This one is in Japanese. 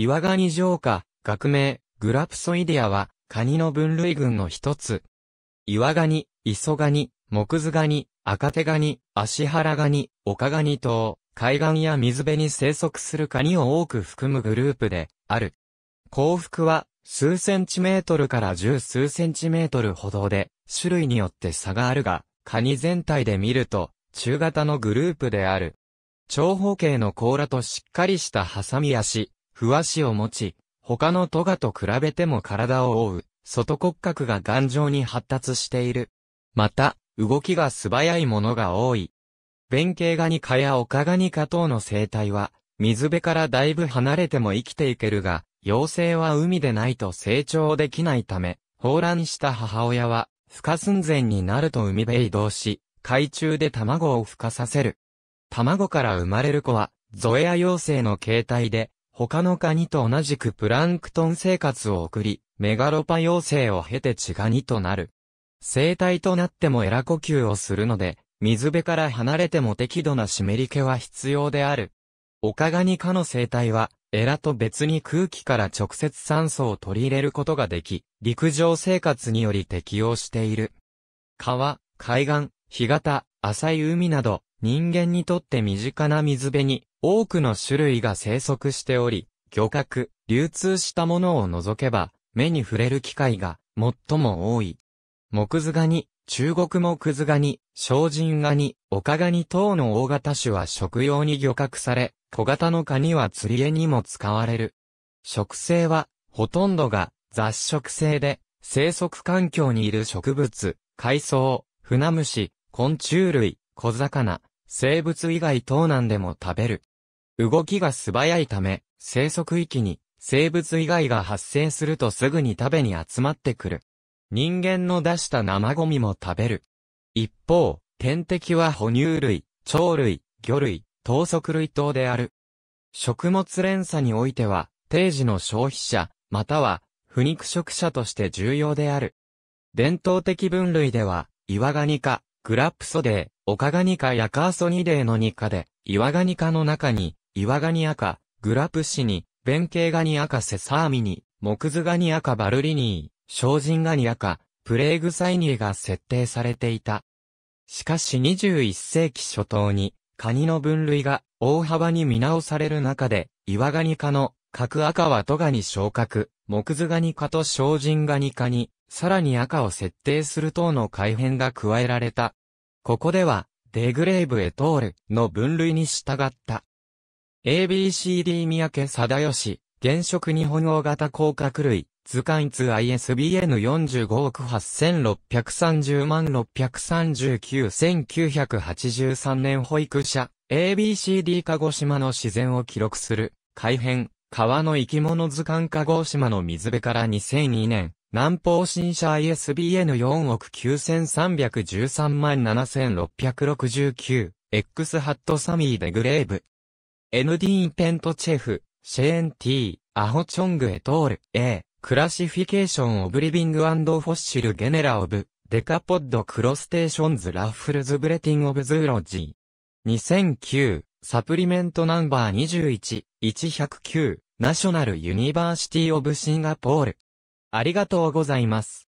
岩ガニ浄化、学名、グラプソイディアは、カニの分類群の一つ。岩ガニ、磯ガニ、木津ガニ、赤手ガニ、足原ガニ、岡ガニ等、海岸や水辺に生息するカニを多く含むグループで、ある。幸福は、数センチメートルから十数センチメートルほどで、種類によって差があるが、カニ全体で見ると、中型のグループである。長方形の甲羅としっかりしたハサミ足、不わしを持ち、他のトガと比べても体を覆う、外骨格が頑丈に発達している。また、動きが素早いものが多い。弁慶ガニカやオカガニカ等の生態は、水辺からだいぶ離れても生きていけるが、妖精は海でないと成長できないため、放卵した母親は、孵化寸前になると海辺へ移動し、海中で卵を孵化させる。卵から生まれる子は、ゾエア妖精の形態で、他のカニと同じくプランクトン生活を送り、メガロパ幼生を経て血ガニとなる。生体となってもエラ呼吸をするので、水辺から離れても適度な湿り気は必要である。オカガニ科の生態は、エラと別に空気から直接酸素を取り入れることができ、陸上生活により適応している。川、海岸、干潟、浅い海など、人間にとって身近な水辺に、多くの種類が生息しており、漁獲、流通したものを除けば、目に触れる機会が最も多い。木津ガニ、中国木津ガニ、精進ガニ、岡ガニ等の大型種は食用に漁獲され、小型のカニは釣り絵にも使われる。食性は、ほとんどが雑食性で、生息環境にいる植物、海藻、船虫、昆虫類、小魚、生物以外等なんでも食べる。動きが素早いため、生息域に生物以外が発生するとすぐに食べに集まってくる。人間の出した生ゴミも食べる。一方、天敵は哺乳類、鳥類、魚類、等足類等である。食物連鎖においては、定時の消費者、または、不肉食者として重要である。伝統的分類では、岩ガニ科、グラップソデー、オカガニ科やカーソニデーのニ科で、岩ガニ科の中に、岩ガニ赤、グラプシニ、弁慶ガニ赤セサーミニ、木図ガニ赤バルリニー、精進ガニ赤、プレーグサイニーが設定されていた。しかし21世紀初頭に、カニの分類が大幅に見直される中で、岩ガニ科の角赤はトガニ昇格、木図ガニ科と精進ガニ科に、さらに赤を設定する等の改変が加えられた。ここでは、デグレーブエトールの分類に従った ABCD 三宅貞義、現職日本大型甲殻類、図鑑2 ISBN45 億8630万639,1983年保育者、ABCD 鹿児島の自然を記録する、改編、川の生き物図鑑鹿児島の水辺から2002年、南方新社 ISBN4 億9313万7669、X ハットサミーデグレーブ、ND ペントチェフ、シェーン T、アホチョングエトール、A、クラシフィケーションオブリビングフォッシルゲネラオブ、デカポッドクロステーションズラッフルズブレティンオブズーロジー。2009、サプリメントナンバー21、109、ナショナルユニバーシティオブシンガポール。ありがとうございます。